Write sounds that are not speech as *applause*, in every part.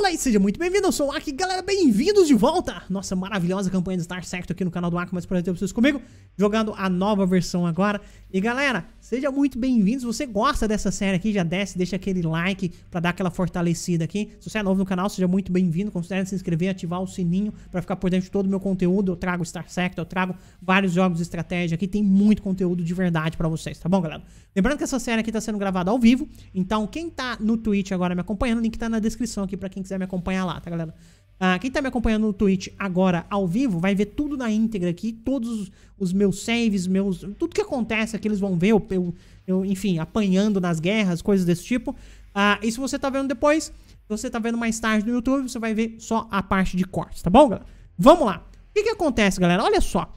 Olá e seja muito bem-vindo, eu sou o Aki, galera, bem-vindos de volta! Nossa maravilhosa campanha de Star Sector aqui no canal do Aki, mas prazer ter vocês comigo, jogando a nova versão agora. E galera, Seja muito bem-vindo. Se você gosta dessa série aqui, já desce, deixa aquele like para dar aquela fortalecida aqui. Se você é novo no canal, seja muito bem-vindo. Considere se inscrever, ativar o sininho para ficar por dentro de todo o meu conteúdo. Eu trago Star Sector, eu trago vários jogos de estratégia aqui. Tem muito conteúdo de verdade para vocês, tá bom, galera? Lembrando que essa série aqui tá sendo gravada ao vivo. Então, quem tá no Twitch agora me acompanhando, o link tá na descrição aqui para quem quiser me acompanhar lá, tá, galera? Ah, quem tá me acompanhando no Twitch agora ao vivo vai ver tudo na íntegra aqui, todos os meus saves, meus. Tudo que acontece aqui, eles vão ver, eu, eu, eu enfim, apanhando nas guerras, coisas desse tipo. Ah, e se você tá vendo depois, se você tá vendo mais tarde no YouTube, você vai ver só a parte de cortes, tá bom, galera? Vamos lá. O que, que acontece, galera? Olha só.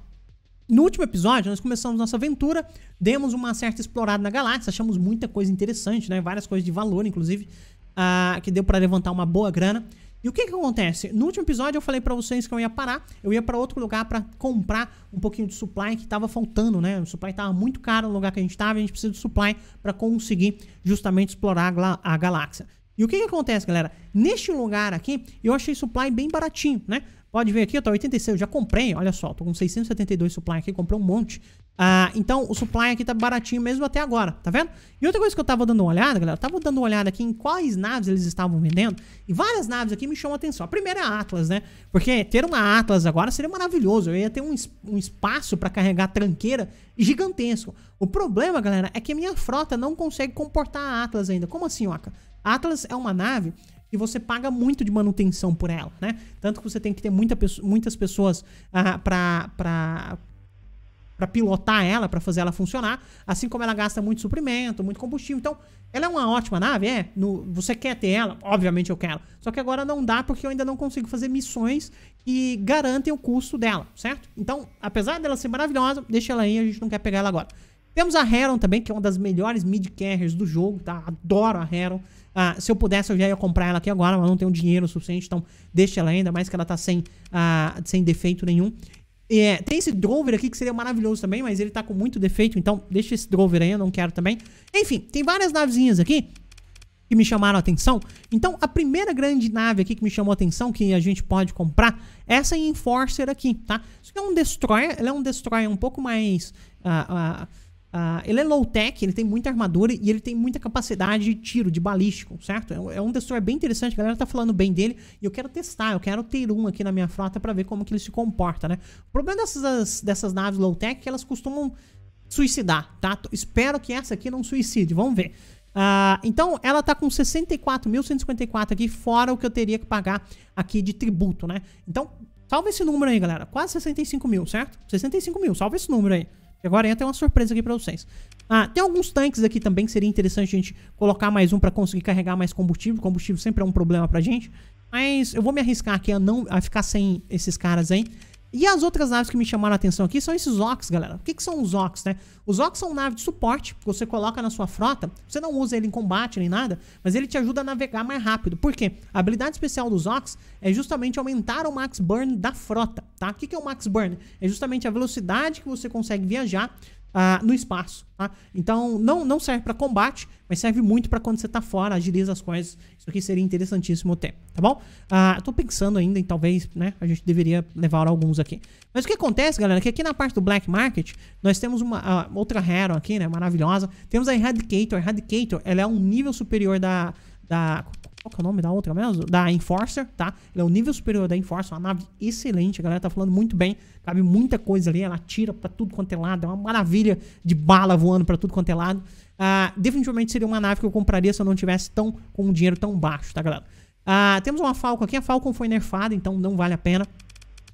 No último episódio, nós começamos nossa aventura, demos uma certa explorada na galáxia, achamos muita coisa interessante, né? Várias coisas de valor, inclusive, ah, que deu para levantar uma boa grana. E o que que acontece? No último episódio eu falei para vocês que eu ia parar, eu ia para outro lugar para comprar um pouquinho de supply que tava faltando, né? O supply tava muito caro no lugar que a gente tava, a gente precisa de supply para conseguir justamente explorar a, a galáxia. E o que que acontece, galera? Neste lugar aqui, eu achei supply bem baratinho, né? Pode ver aqui, eu tô 86, eu já comprei, olha só, tô com 672 supply aqui, comprei um monte. Ah, então o supply aqui tá baratinho mesmo até agora, tá vendo? E outra coisa que eu tava dando uma olhada, galera, eu tava dando uma olhada aqui em quais naves eles estavam vendendo, e várias naves aqui me chamam a atenção. A primeira é a Atlas, né? Porque ter uma Atlas agora seria maravilhoso, eu ia ter um, um espaço para carregar tranqueira gigantesco. O problema, galera, é que a minha frota não consegue comportar a Atlas ainda. Como assim, Oca? A Atlas é uma nave e você paga muito de manutenção por ela, né? Tanto que você tem que ter muita, muitas pessoas ah, para para pilotar ela, para fazer ela funcionar, assim como ela gasta muito suprimento, muito combustível. Então, ela é uma ótima nave, é. No, você quer ter ela? Obviamente eu quero. Só que agora não dá porque eu ainda não consigo fazer missões que garantem o custo dela, certo? Então, apesar dela ser maravilhosa, deixa ela aí, a gente não quer pegar ela agora. Temos a Heron também, que é uma das melhores mid carriers do jogo, tá? Adoro a Heron. Ah, se eu pudesse, eu já ia comprar ela aqui agora, mas não tenho dinheiro suficiente, então deixa ela ainda, mais que ela tá sem, ah, sem defeito nenhum. É, tem esse Drover aqui que seria maravilhoso também, mas ele tá com muito defeito, então deixa esse Drover aí, eu não quero também. Enfim, tem várias navezinhas aqui que me chamaram a atenção. Então, a primeira grande nave aqui que me chamou a atenção, que a gente pode comprar, é essa Enforcer aqui, tá? Isso aqui é um Destroyer, ela é um Destroyer um pouco mais... Uh, uh, Uh, ele é low-tech, ele tem muita armadura e ele tem muita capacidade de tiro, de balístico, certo? É, é um destroyer bem interessante, a galera tá falando bem dele e eu quero testar, eu quero ter um aqui na minha frota para ver como que ele se comporta, né? O problema dessas, dessas naves low-tech é que elas costumam suicidar, tá? Espero que essa aqui não suicide, vamos ver. Uh, então, ela tá com 64.154 aqui, fora o que eu teria que pagar aqui de tributo, né? Então, salve esse número aí, galera. Quase 65 mil, certo? 65 mil, salve esse número aí. E agora entra uma surpresa aqui para vocês. Ah, tem alguns tanques aqui também seria interessante a gente colocar mais um para conseguir carregar mais combustível. Combustível sempre é um problema pra gente. Mas eu vou me arriscar aqui a não a ficar sem esses caras aí. E as outras naves que me chamaram a atenção aqui são esses Ox, galera. O que, que são os Ox, né? Os Ox são naves de suporte que você coloca na sua frota. Você não usa ele em combate nem nada, mas ele te ajuda a navegar mais rápido. Por quê? A habilidade especial dos Ox é justamente aumentar o max burn da frota, tá? O que, que é o max burn? É justamente a velocidade que você consegue viajar ah, no espaço. Tá? Então, não, não serve para combate, mas serve muito para quando você tá fora, agiliza as coisas. Isso aqui seria interessantíssimo ter, tá bom? Ah, tô pensando ainda em talvez, né, a gente deveria levar alguns aqui. Mas o que acontece, galera, é que aqui na parte do Black Market, nós temos uma uh, outra Hero aqui, né, maravilhosa. Temos a Eradicator. Eradicator, ela é um nível superior da... da qual que é o nome da outra mesmo? Da Enforcer, tá? Ela é o nível superior da Enforcer, uma nave excelente, a galera tá falando muito bem. Cabe muita coisa ali, ela tira pra tudo quanto é lado, é uma maravilha de bala voando pra tudo quanto é lado. Uh, definitivamente seria uma nave que eu compraria se eu não tivesse tão com um dinheiro tão baixo, tá, galera? Uh, temos uma Falcon aqui, a Falcon foi nerfada, então não vale a pena.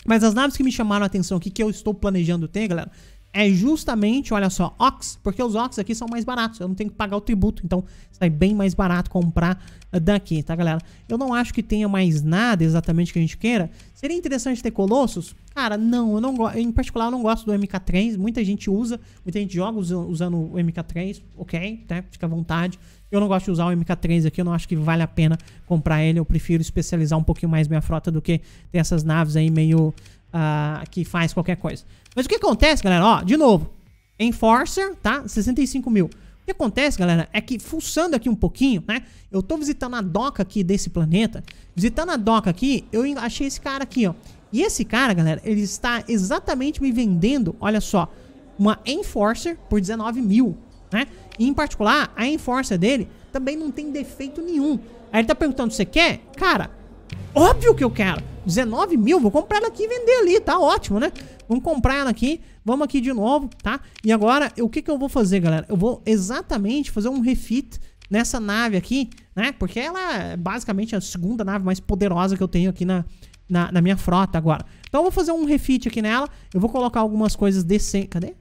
Mas as naves que me chamaram a atenção aqui, que eu estou planejando ter, galera, é justamente, olha só, ox, porque os ox aqui são mais baratos, eu não tenho que pagar o tributo, então sai bem mais barato comprar daqui, tá galera? Eu não acho que tenha mais nada exatamente que a gente queira. Seria interessante ter colossos? Cara, não, eu não gosto, em particular eu não gosto do MK3, muita gente usa, muita gente joga usando, usando o MK3, ok, né? Fica à vontade. Eu não gosto de usar o MK3 aqui, eu não acho que vale a pena comprar ele, eu prefiro especializar um pouquinho mais minha frota do que ter essas naves aí meio... Uh, que faz qualquer coisa. Mas o que acontece, galera? Ó, de novo. Enforcer, tá? 65 mil. O que acontece, galera, é que fuçando aqui um pouquinho, né? Eu tô visitando a doca aqui desse planeta. Visitando a doca aqui, eu achei esse cara aqui, ó. E esse cara, galera, ele está exatamente me vendendo, olha só, uma Enforcer por 19 mil, né? E em particular, a Enforcer dele também não tem defeito nenhum. Aí ele tá perguntando, você quer? Cara, óbvio que eu quero. 19 mil, vou comprar ela aqui e vender ali, tá ótimo, né? Vamos comprar ela aqui. Vamos aqui de novo, tá? E agora, o que que eu vou fazer, galera? Eu vou exatamente fazer um refit nessa nave aqui, né? Porque ela é basicamente a segunda nave mais poderosa que eu tenho aqui na, na, na minha frota agora. Então eu vou fazer um refit aqui nela. Eu vou colocar algumas coisas decentes. Cadê?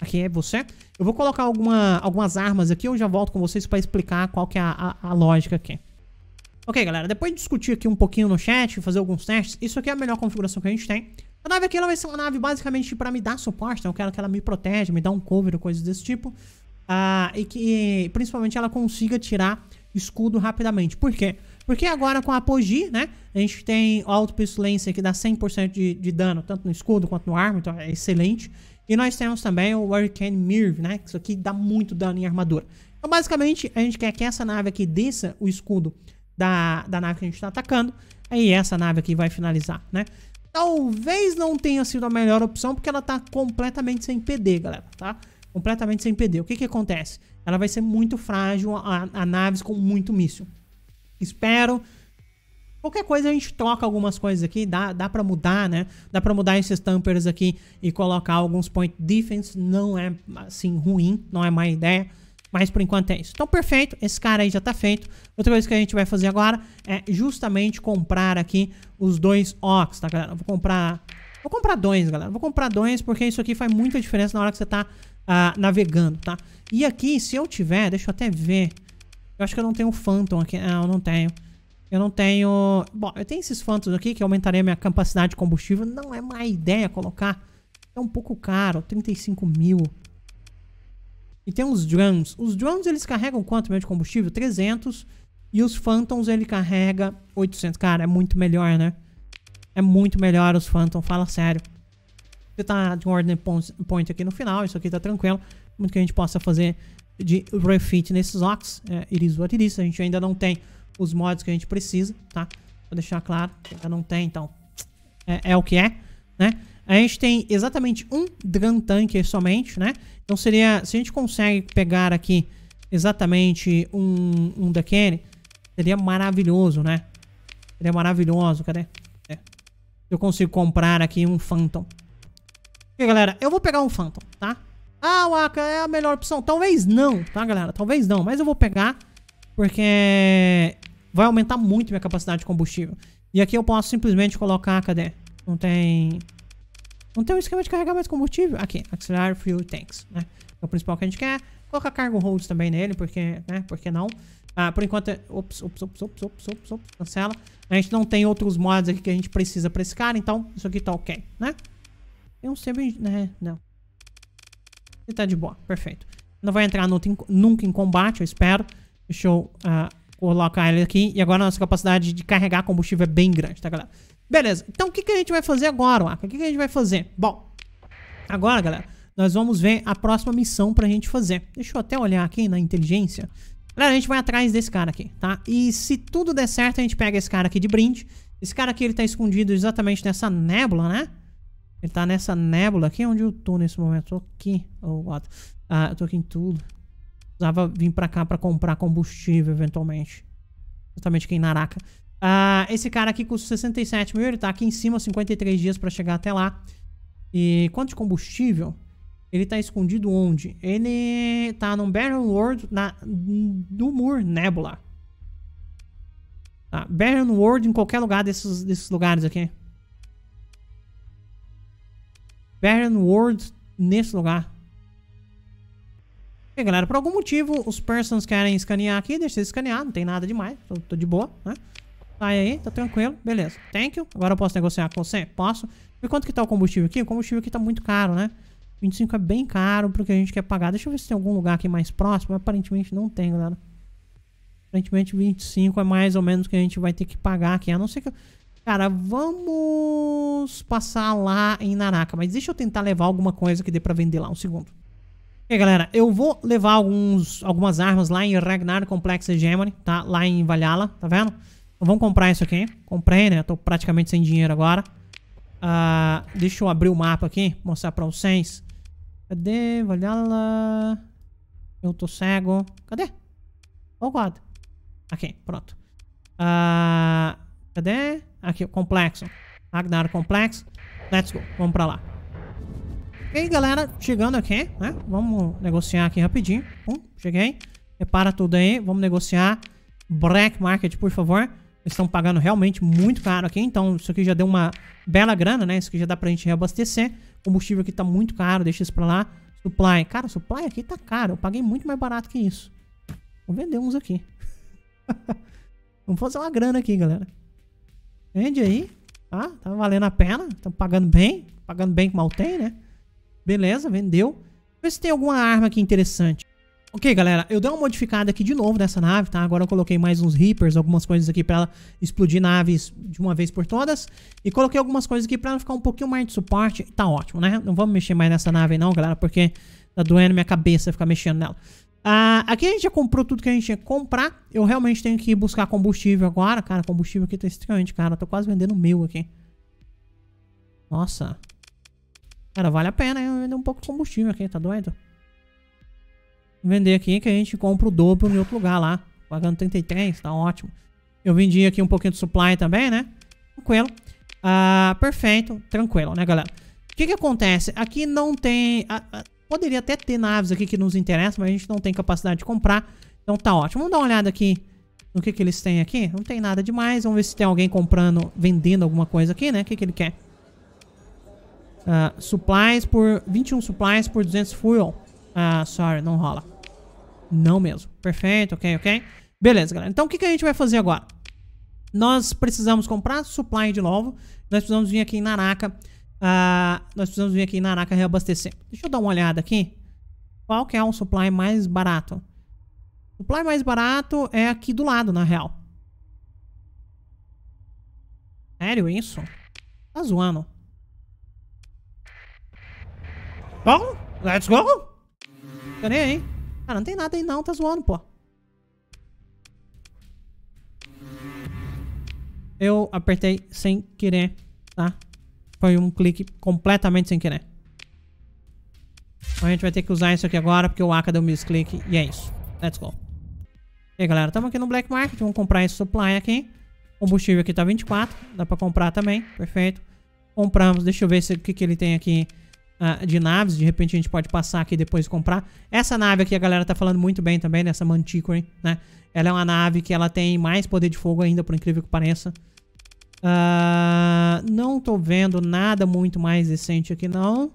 Aqui é você. Eu vou colocar alguma, algumas armas aqui. Eu já volto com vocês para explicar qual que é a, a, a lógica aqui. Ok, galera, depois de discutir aqui um pouquinho no chat, fazer alguns testes, isso aqui é a melhor configuração que a gente tem. A nave aqui ela vai ser uma nave basicamente para me dar suporte, então eu quero que ela me proteja, me dá um cover, coisas desse tipo. Uh, e que principalmente ela consiga tirar escudo rapidamente. Por quê? Porque agora com a Apogee, né? A gente tem auto-pestilência que dá 100% de, de dano, tanto no escudo quanto no arma, então é excelente. E nós temos também o Hurricane Mirv, né? Isso aqui dá muito dano em armadura. Então, basicamente, a gente quer que essa nave aqui desça o escudo da, da nave que a gente está atacando. Aí essa nave aqui vai finalizar, né? talvez não tenha sido a melhor opção, porque ela tá completamente sem PD, galera, tá? Completamente sem PD. O que que acontece? Ela vai ser muito frágil a, a naves com muito míssil. Espero Qualquer coisa a gente troca algumas coisas aqui, dá, dá pra mudar, né? Dá pra mudar esses tampers aqui e colocar alguns point defense, não é assim ruim, não é má ideia. Mas por enquanto é isso. Então, perfeito. Esse cara aí já está feito. Outra coisa que a gente vai fazer agora é justamente comprar aqui os dois Ox, tá, galera? vou comprar... Vou comprar dois, galera. Vou comprar dois porque isso aqui faz muita diferença na hora que você está uh, ah, navegando, tá? E aqui, se eu tiver... Deixa eu até ver. Eu acho que eu não tenho Phantom aqui. Não, ah, eu não tenho. Eu não tenho... Bom, eu tenho esses Phantoms aqui que aumentaria a minha capacidade de combustível. Não é má ideia colocar. É um pouco caro. 35 mil. E tem os drones, Os drones eles carregam quanto mesmo de combustível? 300. E os Phantoms ele carrega 800. Cara, é muito melhor, né? É muito melhor os Phantom, fala sério. Você tá de um ordem point aqui no final, isso aqui tá tranquilo. Muito que a gente possa fazer de refit nesses ox. É, iris what iris. A gente ainda não tem os mods que a gente precisa, tá? Vou deixar claro, ainda não tem, então é, é o que é, né? A gente tem exatamente um Drum Tanker somente, né? Então seria... Se a gente consegue pegar aqui exatamente um, um daquele, seria maravilhoso, né? Seria maravilhoso, cadê? É. Eu consigo comprar aqui um Phantom. E galera, eu vou pegar um Phantom, tá? Ah, Waka, é a melhor opção. Talvez não, tá, galera? Talvez não, mas eu vou pegar porque vai aumentar muito minha capacidade de combustível. E aqui eu posso simplesmente colocar, cadê? Não tem... Não tem um esquema de carregar mais combustível? Aqui, Auxiliary Fuel Tanks, né? É o principal que a gente quer. Colocar cargo holds também nele, porque, né? Porque não? Ah, por enquanto, é, ops, ops, ops, ops, ops, ops, ops, cancela. A gente não tem outros mods aqui que a gente precisa pra esse cara, então isso aqui tá ok, né? Eu não sei bem, né? Não. E tá de boa, perfeito. Não vai entrar no, nunca em combate, eu espero. Deixa eu uh, colocar ele aqui. E agora a nossa capacidade de carregar combustível é bem grande, tá, galera? Beleza, então o que, que a gente vai fazer agora, Waka? O que, que a gente vai fazer? Bom, agora, galera, nós vamos ver a próxima missão pra gente fazer. Deixa eu até olhar aqui na inteligência. Galera, a gente vai atrás desse cara aqui, tá? E se tudo der certo, a gente pega esse cara aqui de brinde. Esse cara aqui, ele tá escondido exatamente nessa nébula, né? Ele tá nessa nébula aqui. Onde eu tô nesse momento? tô aqui. Oh, what? Ah, eu tô aqui em tudo. Precisava vir pra cá pra comprar combustível, eventualmente. Exatamente aqui em Naraka. Uh, esse cara aqui custa 67 mil, ele tá aqui em cima, 53 dias pra chegar até lá. E quanto de combustível? Ele tá escondido onde? Ele tá num Baron World na Mur Nebula. Tá, Barren World em qualquer lugar desses, desses lugares aqui. Baron World nesse lugar. E galera, por algum motivo os persons querem escanear aqui, deixa eu escanear, não tem nada demais, tô, tô de boa, né? Sai aí, tá tranquilo. Beleza. Thank you. Agora eu posso negociar com você? Posso. E quanto que tá o combustível aqui? O combustível aqui tá muito caro, né? 25 é bem caro porque a gente quer pagar. Deixa eu ver se tem algum lugar aqui mais próximo. Aparentemente não tem, galera. Aparentemente 25 é mais ou menos o que a gente vai ter que pagar aqui. A não ser que... Cara, vamos passar lá em Naraka. Mas deixa eu tentar levar alguma coisa que dê pra vender lá. Um segundo. E galera, eu vou levar alguns, algumas armas lá em Ragnar Complex Hegemony, tá? Lá em Valhalla, tá vendo? Vamos comprar isso aqui. Comprei, né? Eu tô praticamente sem dinheiro agora. Ah, deixa eu abrir o mapa aqui. Mostrar pra vocês. Cadê? Olha lá. Eu tô cego. Cadê? Oh, God. Aqui, pronto. Ah, cadê? Aqui, o complexo. Ragnar complexo. Let's go. Vamos pra lá. E aí, galera, chegando aqui, né? Vamos negociar aqui rapidinho. Um, cheguei. Repara tudo aí. Vamos negociar. Black Market, por favor. Eles estão pagando realmente muito caro aqui, então isso aqui já deu uma bela grana, né? Isso aqui já dá pra gente reabastecer. O combustível aqui tá muito caro, deixa isso pra lá. Supply. Cara, supply aqui tá caro. Eu paguei muito mais barato que isso. Vou vender uns aqui. *laughs* Vamos fazer uma grana aqui, galera. Vende aí. Tá? Tá valendo a pena. estamos pagando bem. Pagando bem que mal tem, né? Beleza, vendeu. Vê se tem alguma arma aqui interessante. Ok, galera, eu dei uma modificada aqui de novo nessa nave, tá? Agora eu coloquei mais uns Reapers, algumas coisas aqui pra ela explodir naves de uma vez por todas. E coloquei algumas coisas aqui pra ela ficar um pouquinho mais de suporte. tá ótimo, né? Não vamos mexer mais nessa nave não, galera, porque tá doendo minha cabeça ficar mexendo nela. Ah, aqui a gente já comprou tudo que a gente tinha que comprar. Eu realmente tenho que ir buscar combustível agora. Cara, combustível aqui tá extremamente caro. tô quase vendendo o meu aqui. Nossa. Cara, vale a pena eu vender um pouco de combustível aqui, tá doido? vender aqui que a gente compra o dobro em outro lugar lá. Pagando 33, tá ótimo. Eu vendi aqui um pouquinho de supply também, né? Tranquilo. Ah, perfeito. Tranquilo, né, galera? O que que acontece? Aqui não tem... A, a, poderia até ter naves aqui que nos interessam, mas a gente não tem capacidade de comprar. Então tá ótimo. Vamos dar uma olhada aqui no que que eles têm aqui. Não tem nada demais. Vamos ver se tem alguém comprando, vendendo alguma coisa aqui, né? O que que ele quer? Uh, supplies por... 21 supplies por 200 fuel. Ah, uh, sorry, não rola. Não mesmo. Perfeito, ok, ok. Beleza, galera. Então, o que, que a gente vai fazer agora? Nós precisamos comprar supply de novo. Nós precisamos vir aqui em Naraka. Uh, ah, nós precisamos vir aqui em Naraka reabastecer. Deixa eu dar uma olhada aqui. Qual que é o supply mais barato? O supply mais barato é aqui do lado, na real. Sério isso? Tá zoando. Bom, let's go! Cadê, hein? Cara, não tem nada aí não, tá zoando, pô. Eu apertei sem querer, tá? Foi um clique completamente sem querer. a gente vai ter que usar isso aqui agora, porque o Aka deu um misclick. E é isso. Let's go. E aí, galera, estamos aqui no Black Market. Vamos comprar esse supply aqui. O combustível aqui tá 24. Dá pra comprar também. Perfeito. Compramos. Deixa eu ver o que, que ele tem aqui uh, de naves. De repente a gente pode passar aqui depois e comprar. Essa nave aqui a galera tá falando muito bem também, nessa né? Manticore, né? Ela é uma nave que ela tem mais poder de fogo ainda, por incrível que pareça. Uh, não tô vendo nada muito mais decente aqui, não.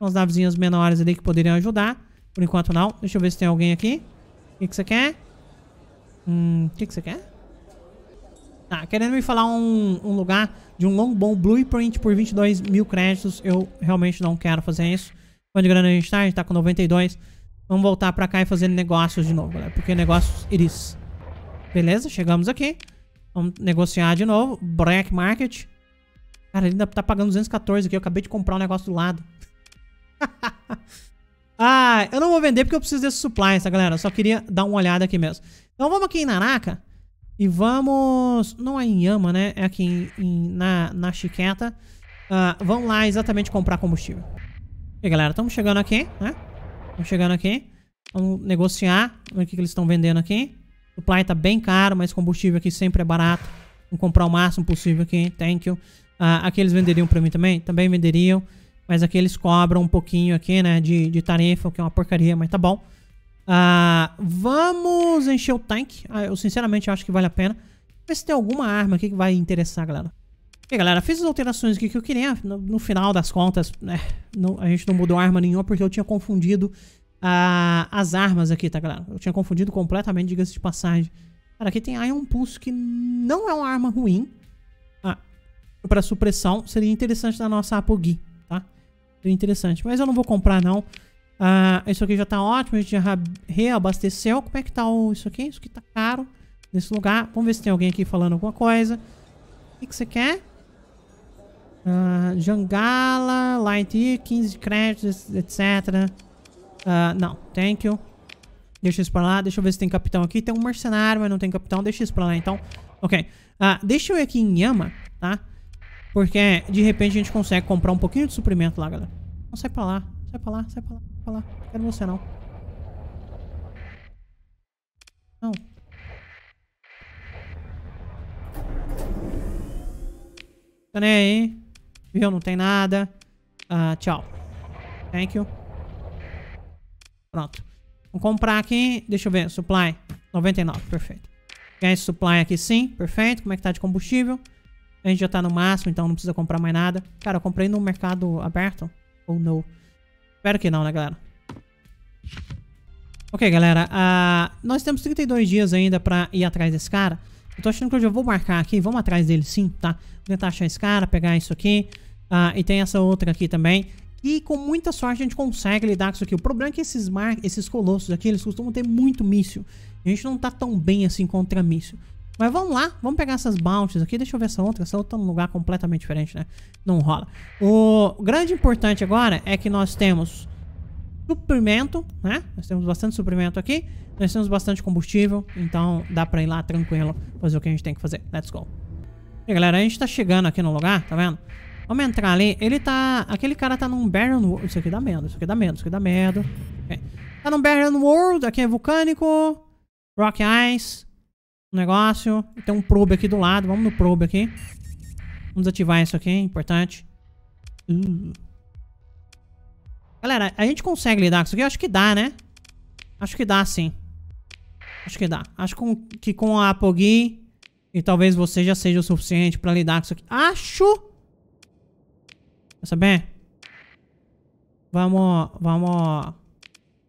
Umas navezinhas menores ali que poderiam ajudar. Por enquanto, não. Deixa eu ver se tem alguém aqui. O que, que você quer? Hum, o que, que você quer? Tá, ah, querendo me falar um, um lugar de um bom Blueprint por 22 mil créditos. Eu realmente não quero fazer isso. Quanto grande grana a gente tá? A gente tá com 92. Vamos voltar pra cá e fazer negócios de novo, galera. Né? Porque negócios iris. Beleza, chegamos aqui. Vamos negociar de novo. Black Market. Cara, ele ainda tá pagando 214 aqui. Eu acabei de comprar um negócio do lado. *laughs* ah, eu não vou vender porque eu preciso desses supply, tá, galera? Eu só queria dar uma olhada aqui mesmo. Então vamos aqui em Naraka. E vamos. Não é em Yama, né? É aqui em, em, na, na Chiqueta. Uh, vamos lá exatamente comprar combustível. E galera, estamos chegando aqui, né? Estamos chegando aqui. Vamos negociar. Ver o que, que eles estão vendendo aqui. O supply tá bem caro, mas combustível aqui sempre é barato. Vamos comprar o máximo possível aqui. Thank you. Uh, aqui eles venderiam pra mim também? Também venderiam. Mas aqui eles cobram um pouquinho aqui, né? De, de tarifa, o que é uma porcaria, mas tá bom. Ah, vamos encher o tanque. Ah, eu sinceramente acho que vale a pena. Ver se tem alguma arma aqui que vai interessar, galera. E galera, fiz as alterações aqui que eu queria. No, no final das contas, né, não, a gente não mudou arma nenhuma porque eu tinha confundido ah, as armas aqui, tá, galera? Eu tinha confundido completamente, diga-se de passagem. Cara, aqui tem Ion Pulse, que não é uma arma ruim. Ah, pra supressão, seria interessante na nossa Apogee, tá? Seria interessante, mas eu não vou comprar, não. Ah, isso aqui já tá ótimo, a gente já reabasteceu. Como é que tá o, isso aqui? Isso aqui tá caro nesse lugar. Vamos ver se tem alguém aqui falando alguma coisa. O que, que você quer? Ah, Jangala, Light, 15 créditos, etc. Ah, não, thank you. Deixa isso pra lá. Deixa eu ver se tem capitão aqui. Tem um mercenário, mas não tem capitão. Deixa isso pra lá, então. Ok. Ah, deixa eu ir aqui em Yama, tá? Porque de repente a gente consegue comprar um pouquinho de suprimento lá, galera. Então sai pra lá. Sai pra lá, sai pra lá pra lá. Quero você não. Não. Tá nem aí. Viu? Não tem nada. Uh, tchau. Thank you. Pronto. Vamos comprar aqui. Deixa eu ver. Supply. 99. Perfeito. Ganhar esse supply aqui sim. Perfeito. Como é que tá de combustível? A gente já tá no máximo, então não precisa comprar mais nada. Cara, eu comprei no mercado aberto. Ou oh, não. Espero que não, né, galera? Ok, galera. Uh, nós temos 32 dias ainda pra ir atrás desse cara. Eu tô achando que eu já vou marcar aqui. Vamos atrás dele sim, tá? Vou tentar achar esse cara, pegar isso aqui. Uh, e tem essa outra aqui também. E com muita sorte a gente consegue lidar com isso aqui. O problema é que esses, mar... esses colossos aqui, eles costumam ter muito míssil. A gente não tá tão bem assim contra míssil. Mas vamos lá, vamos pegar essas bounties aqui. Deixa eu ver essa outra. Essa outra tá num lugar completamente diferente, né? Não rola. O grande importante agora é que nós temos suprimento, né? Nós temos bastante suprimento aqui. Nós temos bastante combustível. Então dá pra ir lá tranquilo fazer o que a gente tem que fazer. Let's go. E galera, a gente tá chegando aqui no lugar, tá vendo? Vamos entrar ali. Ele tá... Aquele cara tá num barren World. Isso aqui dá medo, isso aqui dá medo, isso aqui dá medo. Okay. Tá num barren World. Aqui é vulcânico. Rock Ice negócio. tem um probe aqui do lado. Vamos no probe aqui. Vamos desativar isso aqui, importante. Uh. Galera, a gente consegue lidar com isso aqui? acho que dá, né? Acho que dá, sim. Acho que dá. Acho com, que com a Apogee e talvez você já seja o suficiente pra lidar com isso aqui. Acho! Quer saber? Vamos, vamos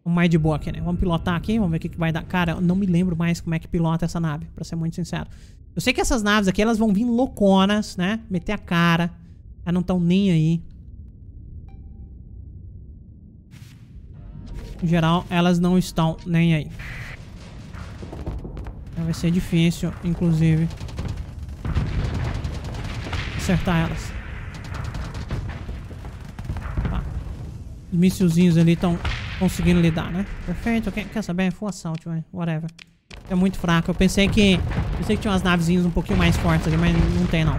mais de boa aqui, né? Vamos pilotar aqui, vamos ver o que, que vai dar. Cara, eu não me lembro mais como é que pilota essa nave, pra ser muito sincero. Eu sei que essas naves aqui, elas vão vir louconas, né? Meter a cara. Elas não estão nem aí. Em geral, elas não estão nem aí. Então vai ser difícil, inclusive, acertar elas. Tá. Os míssilzinhos ali estão conseguindo lidar, né? Perfeito. Quer, quer saber? Full assault, whatever. É muito fraco. Eu pensei que... Pensei que tinha umas navezinhas um pouquinho mais fortes ali, mas não tem, não.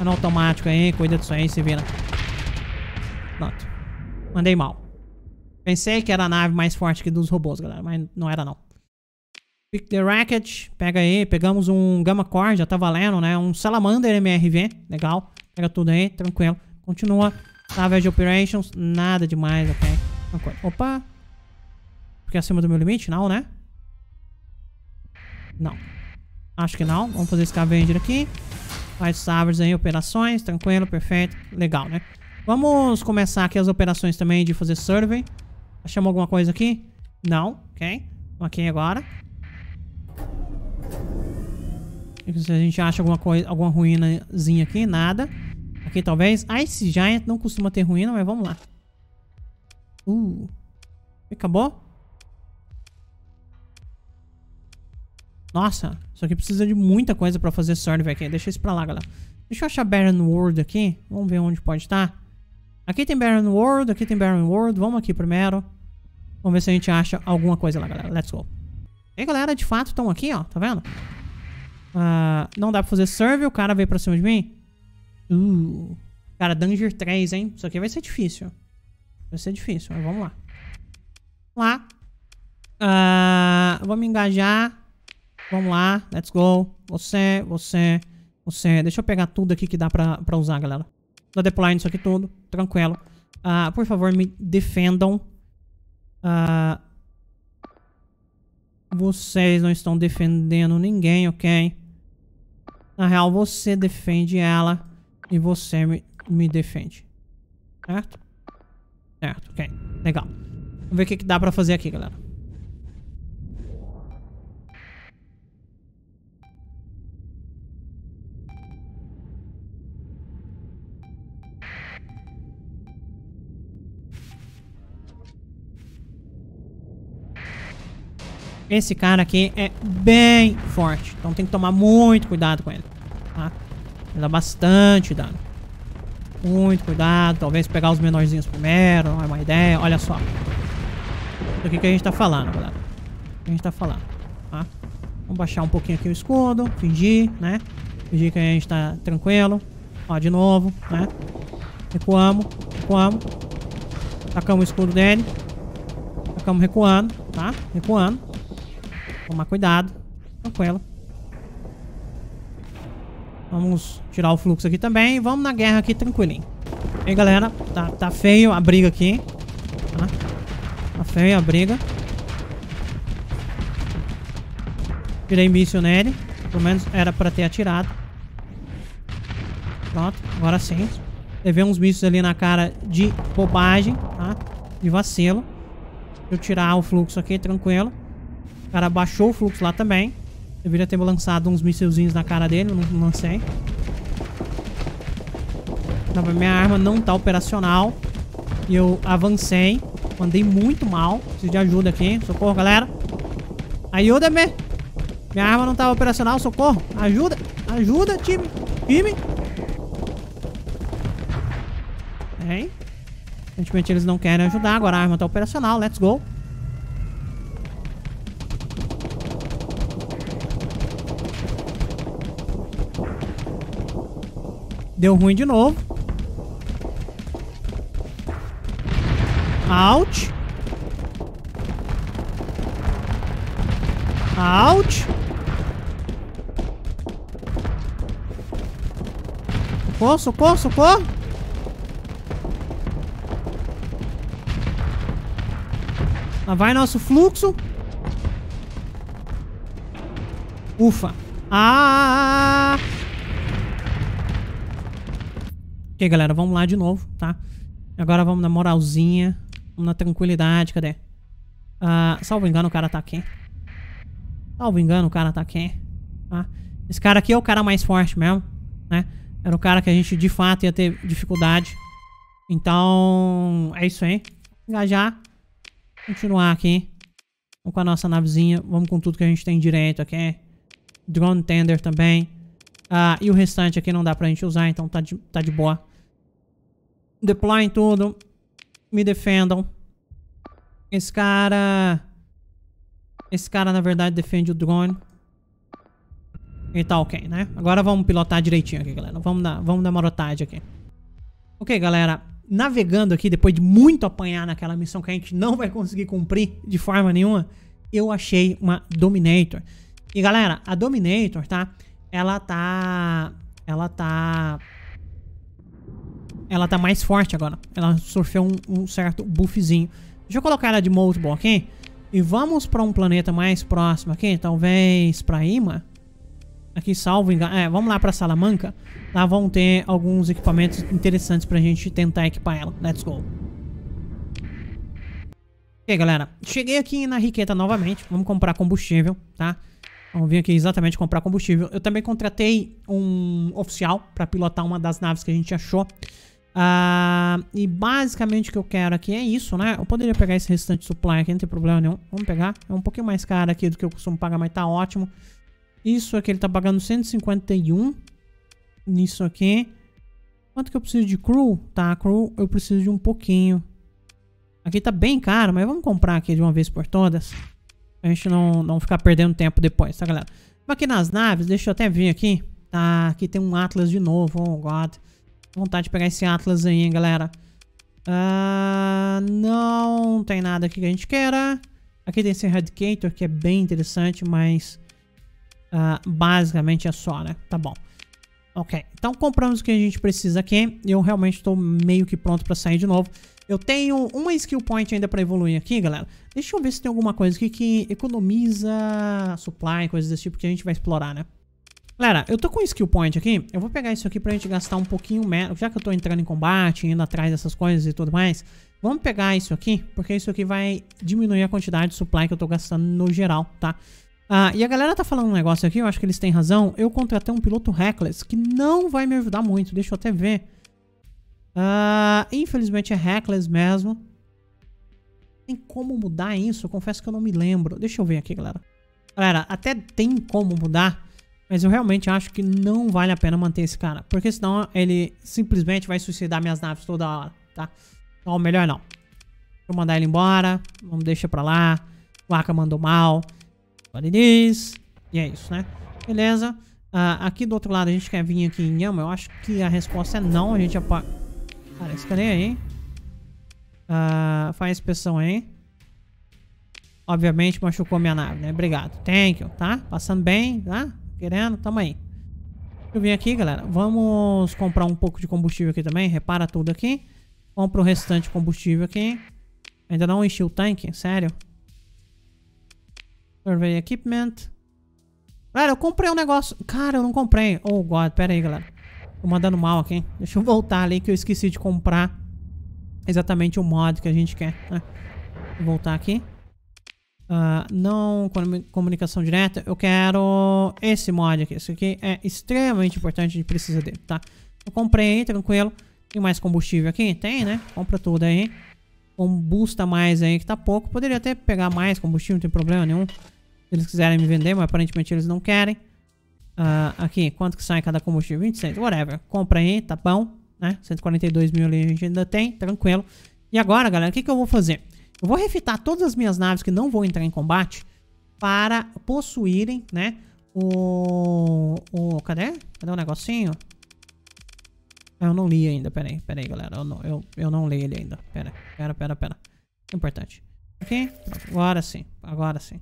É no automático aí. Cuida disso aí, se vira. Pronto. Mandei mal. Pensei que era a nave mais forte que dos robôs, galera. Mas não era, não. Pick the Racket. Pega aí. Pegamos um Gamma Core. Já tá valendo, né? Um Salamander MRV. Legal. Pega tudo aí. Tranquilo. Continua. Savage Operations. Nada demais, ok? Opa. Porque é acima do meu limite? Não, né? Não. Acho que não. Vamos fazer scavenger aqui. Mais servers aí, operações. Tranquilo, perfeito. Legal, né? Vamos começar aqui as operações também de fazer survey. Achamos alguma coisa aqui? Não. Ok. Vamos aqui agora. Se a gente acha alguma coisa, alguma ruínazinha aqui, nada. Aqui talvez. Ice Giant não costuma ter ruína, mas vamos lá. Uh. Acabou? Nossa, isso aqui precisa de muita coisa pra fazer sword, velho. Deixa isso pra lá, galera. Deixa eu achar Baron World aqui. Vamos ver onde pode estar. Tá. Aqui tem Baron World, aqui tem Baron World. Vamos aqui primeiro. Vamos ver se a gente acha alguma coisa lá, galera. Let's go. E aí, galera, de fato, estão aqui, ó. Tá vendo? Uh, não dá pra fazer serve. O cara veio pra cima de mim. Uh. Cara, Danger 3, hein? Isso aqui vai ser difícil. Vai ser difícil, mas vamos lá. Vamos lá. Uh, ah, vamos engajar. Vamos lá, let's go. Você, você, você. Deixa eu pegar tudo aqui que dá pra, pra usar, galera. Tô deploy isso aqui tudo, tranquilo. Uh, por favor, me defendam. Uh, vocês não estão defendendo ninguém, ok? Na real, você defende ela e você me, me defende. Certo? Certo, ok. Legal. Vamos ver o que, que dá pra fazer aqui, galera. Esse cara aqui é bem forte. Então tem que tomar muito cuidado com ele. Tá? Ele dá bastante dano. Muito cuidado. Talvez pegar os menorzinhos primeiro. Não é uma ideia. Olha só. Do que, que a gente tá falando, galera. O que a gente tá falando, tá? Vamos baixar um pouquinho aqui o escudo. Fingir, né? Fingir que a gente tá tranquilo. Ó, de novo, né? Recuamos. Recuamos. Tacamos o escudo dele. Tacamos recuando, tá? Recuando. Tomar cuidado. Tranquilo. Vamos tirar o fluxo aqui também. Vamos na guerra aqui, tranquilinho. Ei, galera. Tá, tá feio a briga aqui. Tá, tá feio a briga. Tirei míssil nele. Pelo menos era pra ter atirado. Pronto, agora sim. Levei uns mísseis ali na cara de bobagem, tá? De vacilo. Deixa eu tirar o fluxo aqui, tranquilo. O cara baixou o fluxo lá também. Deveria ter lançado uns mísselzinhos na cara dele, não lancei. Minha arma não tá operacional. E eu avancei. Mandei muito mal. Preciso de ajuda aqui. Socorro, galera. Ajuda-me. Minha arma não tá operacional. Socorro. Ajuda. Ajuda, time. Time. Bem. Aparentemente eles não querem ajudar. Agora a arma tá operacional. Let's go. Deu ruim de novo. Out. Out. Socorro, socorro, socorro. Lá vai nosso fluxo. Ufa. Ah! ah, ah, ah Ok, galera, vamos lá de novo, tá? Agora vamos na moralzinha, vamos na tranquilidade, cadê? Ah, salvo engano, o cara tá aqui. Salvo engano, o cara tá aqui, tá? Esse cara aqui é o cara mais forte mesmo, né? Era o cara que a gente de fato ia ter dificuldade. Então, é isso aí. Engajar. Continuar aqui. Vamos com a nossa navezinha. Vamos com tudo que a gente tem direito aqui. Drone Tender também. Ah, e o restante aqui não dá pra gente usar, então tá de, tá de boa. Deploy em tudo. Me defendam. Esse cara... Esse cara, na verdade, defende o drone. E tá ok, né? Agora vamos pilotar direitinho aqui, galera. Vamos dar, vamos dar uma rotagem aqui. Ok, galera. Navegando aqui, depois de muito apanhar naquela missão que a gente não vai conseguir cumprir de forma nenhuma, eu achei uma Dominator. E, galera, a Dominator, tá? Ela tá... Ela tá ela tá mais forte agora. Ela sofreu um, um certo buffzinho. Deixa eu colocar ela de multiple aqui. E vamos pra um planeta mais próximo aqui. Talvez pra Ima. Aqui, salvo engano. É, vamos lá pra Salamanca. Lá vão ter alguns equipamentos interessantes pra gente tentar equipar ela. Let's go. E galera. Cheguei aqui na Riqueta novamente. Vamos comprar combustível, tá? Vamos vir aqui exatamente comprar combustível. Eu também contratei um oficial pra pilotar uma das naves que a gente achou. Ah, e basicamente o que eu quero aqui é isso, né? Eu poderia pegar esse restante supply aqui, não tem problema nenhum. Vamos pegar. É um pouquinho mais caro aqui do que eu costumo pagar, mas tá ótimo. Isso aqui ele tá pagando 151. Nisso aqui. Quanto que eu preciso de crew? Tá, crew eu preciso de um pouquinho. Aqui tá bem caro, mas vamos comprar aqui de uma vez por todas. Pra gente não, não ficar perdendo tempo depois, tá galera? Aqui nas naves, deixa eu até vir aqui. Tá, aqui tem um Atlas de novo, oh god. Vontade de pegar esse Atlas aí, hein, galera. Ah, não tem nada aqui que a gente queira. Aqui tem esse Eradicator, que é bem interessante, mas... Ah, basicamente é só, né? Tá bom. Ok, então compramos o que a gente precisa aqui. Eu realmente estou meio que pronto para sair de novo. Eu tenho uma skill point ainda para evoluir aqui, galera. Deixa eu ver se tem alguma coisa aqui que economiza supply, coisas desse tipo que a gente vai explorar, né? Galera, eu tô com um skill point aqui. Eu vou pegar isso aqui pra gente gastar um pouquinho menos. Já que eu tô entrando em combate, indo atrás dessas coisas e tudo mais. Vamos pegar isso aqui, porque isso aqui vai diminuir a quantidade de supply que eu tô gastando no geral, tá? Ah, e a galera tá falando um negócio aqui, eu acho que eles têm razão. Eu contratei um piloto Reckless, que não vai me ajudar muito. Deixa eu até ver. Ah, infelizmente é Reckless mesmo. Tem como mudar isso? Eu confesso que eu não me lembro. Deixa eu ver aqui, galera. Galera, até tem como mudar... Mas eu realmente acho que não vale a pena manter esse cara. Porque senão ele simplesmente vai suicidar minhas naves toda hora, tá? Então melhor não. Vou mandar ele embora. Vamos deixar pra lá. O Aka mandou mal. What it is. E é isso, né? Beleza. Uh, aqui do outro lado a gente quer vir aqui em Yama. Eu acho que a resposta é não. A gente já... Cara, cara aí. Uh, faz a inspeção aí. Obviamente machucou minha nave, né? Obrigado. Thank you, tá? Passando bem, tá? Querendo? Tamo aí. Deixa eu vir aqui, galera. Vamos comprar um pouco de combustível aqui também. Repara tudo aqui. Compra o restante de combustível aqui. Ainda não enchi o tanque, sério. Survey Equipment. Galera, eu comprei um negócio. Cara, eu não comprei. Oh, God. Pera aí, galera. Tô mandando mal aqui. Deixa eu voltar ali que eu esqueci de comprar exatamente o mod que a gente quer. Né? Vou voltar aqui. Uh, não comunicação direta, eu quero esse mod aqui. Isso aqui é extremamente importante, a gente precisa dele, tá? Eu comprei, tranquilo. Tem mais combustível aqui? Tem, né? Compra tudo aí. Combusta mais aí, que tá pouco. Poderia até pegar mais combustível, não tem problema nenhum. Se eles quiserem me vender, mas aparentemente eles não querem. Uh, aqui, quanto que sai cada combustível? 26, whatever. Compra aí, tá bom, né? 142 mil ali a gente ainda tem, tranquilo. E agora, galera, o que, que eu vou fazer? Eu vou refitar todas as minhas naves que não vão entrar em combate para possuírem, né? O... o cadê? Cadê o negocinho? Ah, eu não li ainda, pera aí, pera aí, galera. Eu não, eu, eu não li ele ainda. Pera, pera, pera, pera. Importante. Ok? Pronto. Agora sim, agora sim.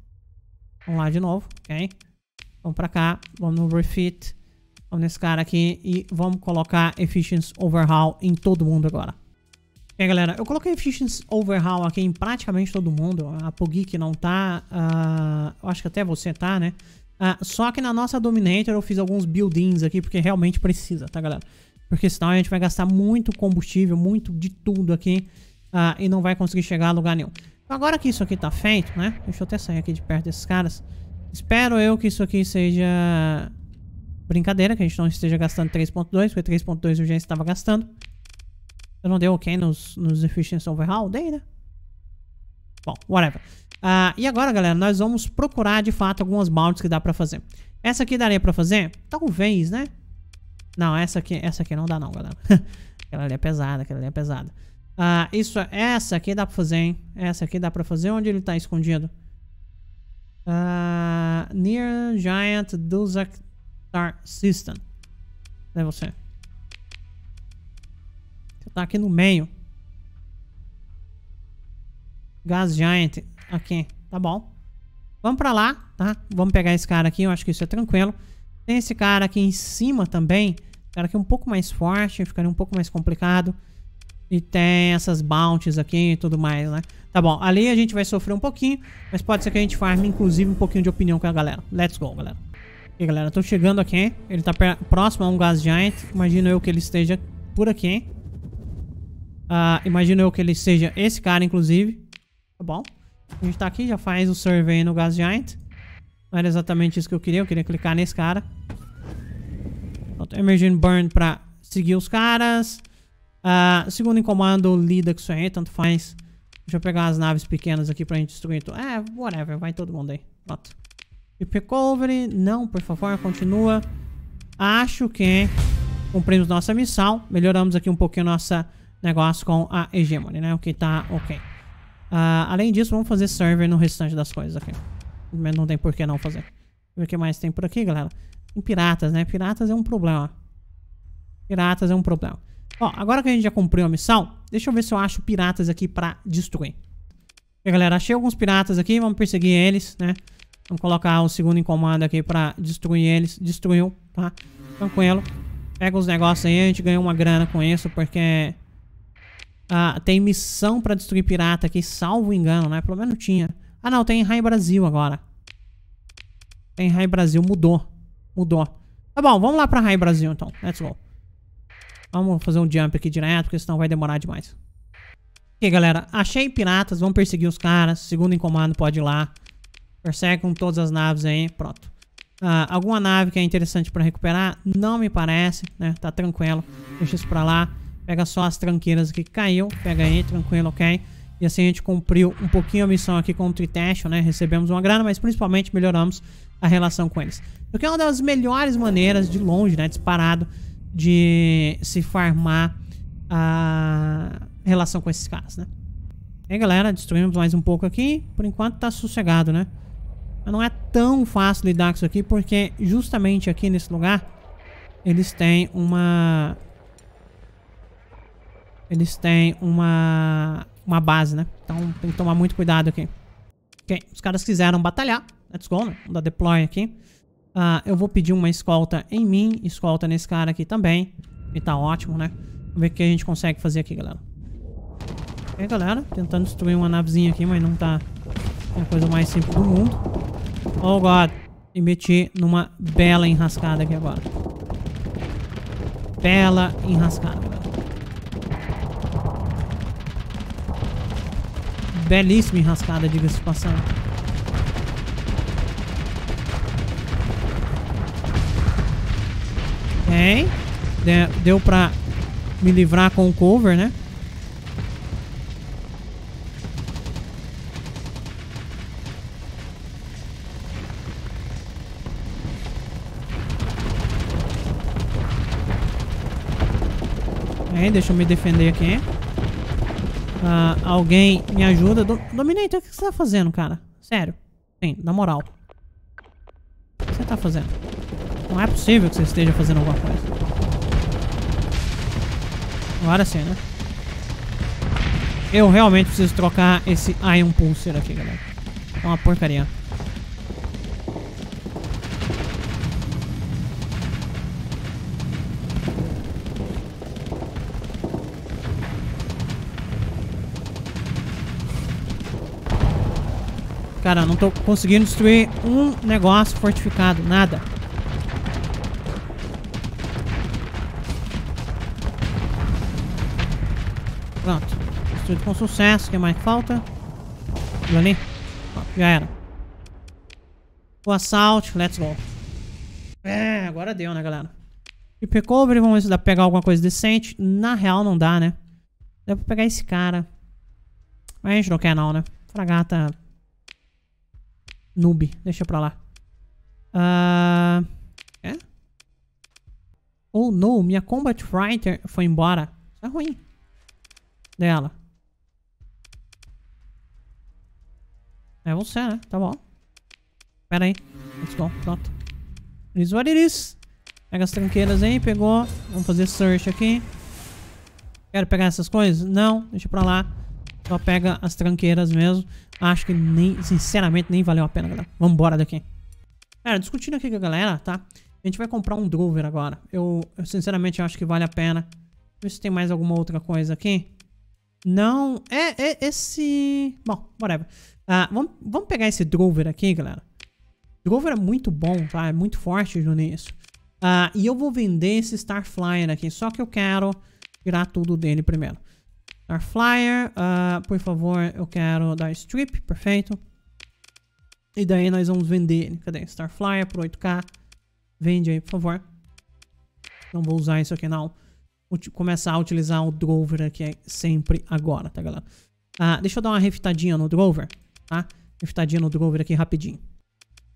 Vamos lá de novo, ok? Vamos pra cá, vamos no refit. Vamos nesse cara aqui e vamos colocar Efficiency Overhaul em todo mundo agora. É, galera, eu coloquei Efficiency Overhaul aqui em praticamente todo mundo. A que não tá, uh, eu acho que até você tá, né? Uh, só que na nossa Dominator eu fiz alguns buildings aqui, porque realmente precisa, tá, galera? Porque senão a gente vai gastar muito combustível, muito de tudo aqui, uh, e não vai conseguir chegar a lugar nenhum. Então, agora que isso aqui tá feito, né? Deixa eu até sair aqui de perto desses caras. Espero eu que isso aqui seja brincadeira, que a gente não esteja gastando 3.2, porque 3.2 eu já estava gastando. Eu não dei ok nos, nos Efficiency Overhaul? Dei, né? Bom, whatever. Uh, e agora, galera, nós vamos procurar, de fato, algumas mounts que dá pra fazer. Essa aqui daria pra fazer? Talvez, né? Não, essa aqui, essa aqui não dá não, galera. *laughs* aquela ali é pesada, aquela ali é pesada. Uh, isso, essa aqui dá pra fazer, hein? Essa aqui dá pra fazer. Onde ele tá escondido? Uh, near Giant Duzak Star System. É você. Tá aqui no meio. Gas Giant. Aqui. Tá bom. Vamos pra lá, tá? Vamos pegar esse cara aqui. Eu acho que isso é tranquilo. Tem esse cara aqui em cima também. O cara aqui é um pouco mais forte. Ficaria um pouco mais complicado. E tem essas bounties aqui e tudo mais, né? Tá bom, ali a gente vai sofrer um pouquinho, mas pode ser que a gente farme, inclusive, um pouquinho de opinião com a galera. Let's go, galera. E galera, tô chegando aqui, ele tá próximo a um Gas Giant, imagino eu que ele esteja por aqui, Uh, imagino eu que ele seja esse cara, inclusive. Tá bom. A gente tá aqui, já faz o survey no Gas Giant. Não era exatamente isso que eu queria. Eu queria clicar nesse cara. Então, Emerging Burn pra seguir os caras. Uh, segundo em comando, lida com isso aí, tanto faz. Deixa eu pegar as naves pequenas aqui pra gente destruir tudo. É, whatever, vai todo mundo aí. Pronto. Deep Recovery, não, por favor, continua. Acho que cumprimos nossa missão. Melhoramos aqui um pouquinho nossa negócio com a Hegemony, né? O que tá ok. Uh, além disso, vamos fazer server no restante das coisas aqui. Mas não tem por que não fazer. o que mais tem por aqui, galera. Tem piratas, né? Piratas é um problema. Piratas é um problema. Ó, agora que a gente já cumpriu a missão, deixa eu ver se eu acho piratas aqui pra destruir. E, galera, achei alguns piratas aqui, vamos perseguir eles, né? Vamos colocar o segundo em comando aqui pra destruir eles. Destruiu, tá? Tranquilo. Pega os negócios aí, a gente ganhou uma grana com isso, porque ah, tem missão para destruir pirata aqui, salvo engano, né? Pelo menos tinha. Ah, não, tem Rai Brasil agora. Tem Rai Brasil, mudou. Mudou. Tá bom, vamos lá pra Rai Brasil então. Let's go. Vamos fazer um jump aqui direto, porque senão vai demorar demais. ok galera. Achei piratas, vamos perseguir os caras. Segundo em comando, pode ir lá. Persegue com todas as naves aí. Pronto. Ah, alguma nave que é interessante pra recuperar? Não me parece, né? Tá tranquilo. Deixa isso pra lá. Pega só as tranqueiras aqui que caiu. Pega aí, tranquilo, ok? E assim a gente cumpriu um pouquinho a missão aqui com o Tritation, né? Recebemos uma grana, mas principalmente melhoramos a relação com eles. O que é uma das melhores maneiras, de longe, né? Disparado, de se farmar a relação com esses caras, né? E aí, galera, destruímos mais um pouco aqui. Por enquanto tá sossegado, né? Mas não é tão fácil lidar com isso aqui, porque justamente aqui nesse lugar, eles têm uma eles têm uma, uma base, né? Então tem que tomar muito cuidado aqui. Ok, os caras quiseram batalhar. Let's go, né? Vamos dar deploy aqui. Uh, eu vou pedir uma escolta em mim, escolta nesse cara aqui também. E tá ótimo, né? Vamos ver o que a gente consegue fazer aqui, galera. Ok, galera. Tentando destruir uma navezinha aqui, mas não tá a coisa mais simples do mundo. Oh, God. E meti numa bela enrascada aqui agora. Bela enrascada, galera. belíssima enrascada, diga-se de passagem. Hein? Deu pra me livrar com o cover, né? Hein? Deixa eu me defender aqui, hein? Ah, alguém me ajuda. Do Dominator, então o que você tá fazendo, cara? Sério. Sim, na moral. O que você tá fazendo? Não é possível que você esteja fazendo alguma coisa. Agora sim, né? Eu realmente preciso trocar esse Ion Pulser aqui, galera. É uma porcaria. Cara, não tô conseguindo destruir um negócio fortificado, nada. Pronto. Destruído com sucesso. O que mais falta? Aquilo ali. já era. O assalto. Let's go. É, agora deu, né, galera? Chip recovery. Vamos ver se dá pra pegar alguma coisa decente. Na real, não dá, né? Dá pra pegar esse cara. Mas a gente não quer não, né? Fragata Noob, deixa pra lá. Ah... Uh... É? Oh no, minha Combat Fighter foi embora. Isso é ruim. Dela. É você, né? Tá bom. Pera aí. Let's go. Pronto. It is what it is. Pega as tranqueiras aí. Pegou. Vamos fazer search aqui. Quero pegar essas coisas? Não. Deixa pra lá. Só pega as tranqueiras mesmo. Acho que nem, sinceramente, nem valeu a pena, galera. Vambora daqui. Cara, discutindo aqui com a galera, tá? A gente vai comprar um Drover agora. Eu, eu sinceramente acho que vale a pena. Ver se tem mais alguma outra coisa aqui. Não, é, é esse... Bom, whatever. Ah, vamos, vamos pegar esse Drover aqui, galera. Drover é muito bom, tá? É muito forte Juninho. isso Ah, e eu vou vender esse Starflyer aqui. Só que eu quero tirar tudo dele primeiro. Dar flyer. Uh, por favor, eu quero dar strip. Perfeito. E daí nós vamos vender ele. Cadê? Star Flyer por 8k. Vende aí, por favor. Não vou usar isso aqui não. Vou começar a utilizar o Drover aqui sempre agora, tá galera? Ah, deixa eu dar uma refitadinha no Drover, tá? Refitadinha no Drover aqui rapidinho.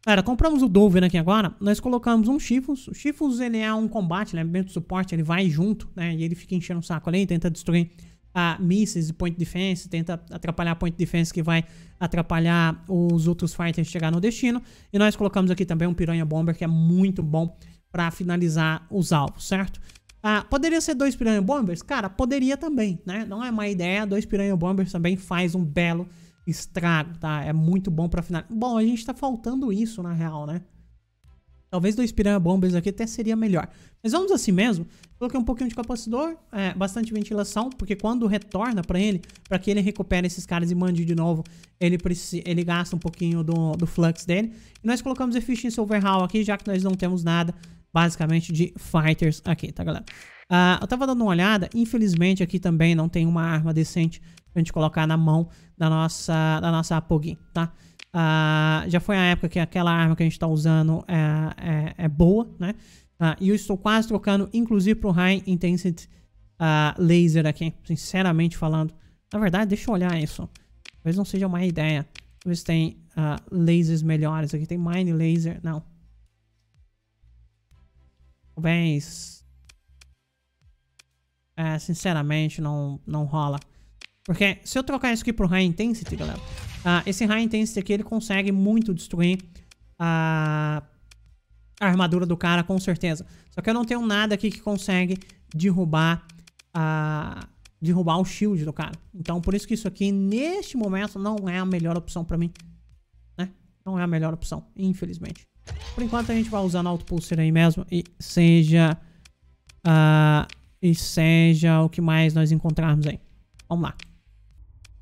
Galera, compramos o Dover aqui agora, nós colocamos um Chifus. O Chifus, ele é um combate, ele é elemento de suporte, ele vai junto, né? E ele fica enchendo o saco ali, tenta destruir a mísseis de point defense, tenta atrapalhar point defense que vai atrapalhar os outros fighters chegar no destino. E nós colocamos aqui também um piranha bomber que é muito bom para finalizar os alvos, certo? Ah, poderia ser dois piranha bombers? Cara, poderia também, né? Não é uma ideia, dois piranha bombers também faz um belo estrago, tá? É muito bom para finalizar. Bom, a gente tá faltando isso na real, né? Talvez dois piranha bombas aqui até seria melhor. Mas vamos assim mesmo. Coloquei um pouquinho de capacitor, é, bastante ventilação, porque quando retorna para ele, para que ele recupere esses caras e mande de novo, ele, ele gasta um pouquinho do, do flux dele. E nós colocamos Efficiency Overhaul aqui, já que nós não temos nada, basicamente, de fighters aqui, tá, galera? Uh, eu tava dando uma olhada, infelizmente aqui também não tem uma arma decente pra gente colocar na mão da nossa, da nossa Apogee, Tá? Uh, já foi a época que aquela arma que a gente está usando é, é, é, boa, né? Uh, e eu estou quase trocando, inclusive, para o High Intensity uh, Laser aqui, sinceramente falando. Na verdade, deixa eu olhar isso. Talvez não seja uma ideia. Talvez tem lasers melhores aqui. Tem Mine Laser, não. Talvez... É, sinceramente, não, não rola. Porque se eu trocar isso aqui para o High Intensity, galera... Ah, esse High Intensity aqui, ele consegue muito destruir a... a armadura do cara, com certeza. Só que eu não tenho nada aqui que consegue derrubar a... derrubar o shield do cara. Então, por isso que isso aqui, neste momento, não é a melhor opção pra mim. Né? Não é a melhor opção, infelizmente. Por enquanto, a gente vai usando a autopulseira aí mesmo e seja... Uh, e seja o que mais nós encontrarmos aí. Vamos lá.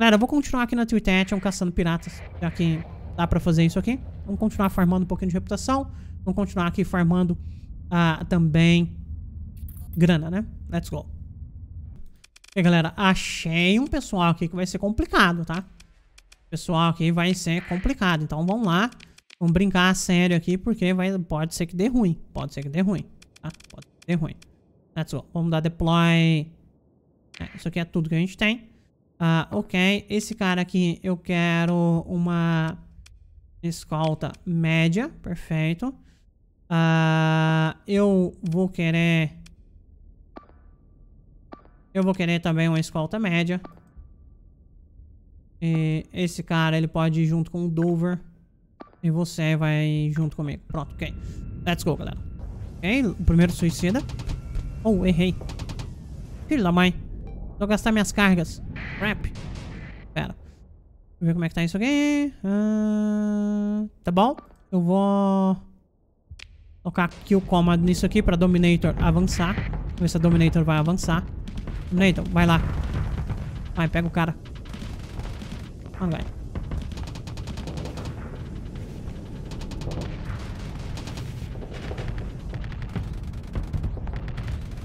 Galera, eu vou continuar aqui na Twitch, caçando piratas, já que dá pra fazer isso aqui. Vamos continuar farmando um pouquinho de reputação. Vamos continuar aqui farmando uh, também grana, né? Let's go. E galera, achei um pessoal aqui que vai ser complicado, tá? Pessoal aqui vai ser complicado. Então vamos lá. Vamos brincar a sério aqui, porque vai, pode ser que dê ruim. Pode ser que dê ruim, tá? Pode ser que dê ruim. Let's go. Vamos dar deploy. É, isso aqui é tudo que a gente tem. Ah, ok. Esse cara aqui eu quero uma escolta média. Perfeito. Ah, eu vou querer... Eu vou querer também uma escolta média. E esse cara, ele pode ir junto com o Dover. E você vai junto comigo. Pronto, ok. Let's go, galera. Ok, o primeiro suicida. Oh, errei. Filho da mãe. Vou gastar minhas cargas. Crap. Pera. Deixa eu ver como é que tá isso aqui. Ah, tá bom. Eu vou... Colocar aqui o comando nisso aqui pra Dominator avançar. Vamos ver se a Dominator vai avançar. Dominator, vai lá. Vai, pega o cara. Vamos ah, vai.